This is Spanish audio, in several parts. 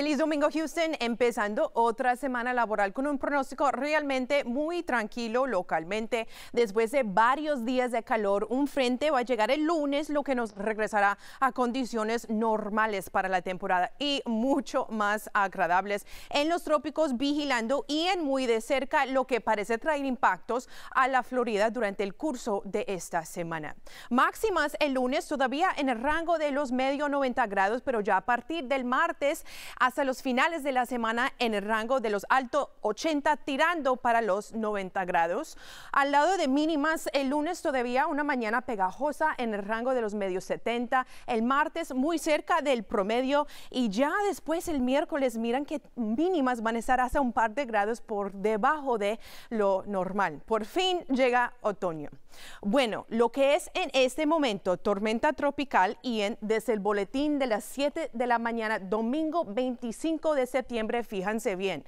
Feliz domingo Houston, empezando otra semana laboral con un pronóstico realmente muy tranquilo localmente. Después de varios días de calor, un frente va a llegar el lunes, lo que nos regresará a condiciones normales para la temporada y mucho más agradables. En los trópicos vigilando y en muy de cerca lo que parece traer impactos a la Florida durante el curso de esta semana. Máximas el lunes todavía en el rango de los medio 90 grados, pero ya a partir del martes a hasta los finales de la semana en el rango de los altos 80 tirando para los 90 grados. Al lado de mínimas, el lunes todavía una mañana pegajosa en el rango de los medios 70, el martes muy cerca del promedio y ya después el miércoles miran que mínimas van a estar hasta un par de grados por debajo de lo normal. Por fin llega otoño. Bueno, lo que es en este momento tormenta tropical y desde el boletín de las 7 de la mañana, domingo 25 de septiembre, fíjense bien.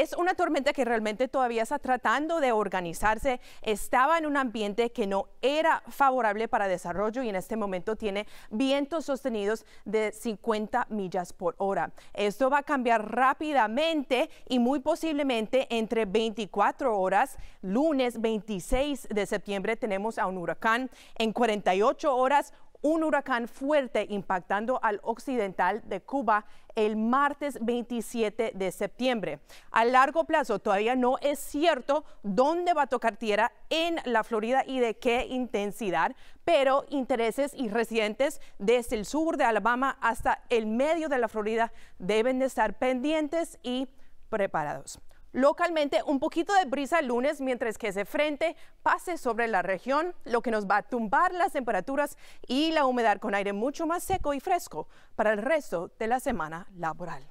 Es una tormenta que realmente todavía está tratando de organizarse. Estaba en un ambiente que no era favorable para desarrollo y en este momento tiene vientos sostenidos de 50 millas por hora. Esto va a cambiar rápidamente y muy posiblemente entre 24 horas, lunes 26 de septiembre tenemos a un huracán, en 48 horas un huracán fuerte impactando al occidental de Cuba el martes 27 de septiembre. A largo plazo todavía no es cierto dónde va a tocar tierra en la Florida y de qué intensidad, pero intereses y residentes desde el sur de Alabama hasta el medio de la Florida deben estar pendientes y preparados. Localmente, un poquito de brisa el lunes mientras que ese frente pase sobre la región, lo que nos va a tumbar las temperaturas y la humedad con aire mucho más seco y fresco para el resto de la semana laboral.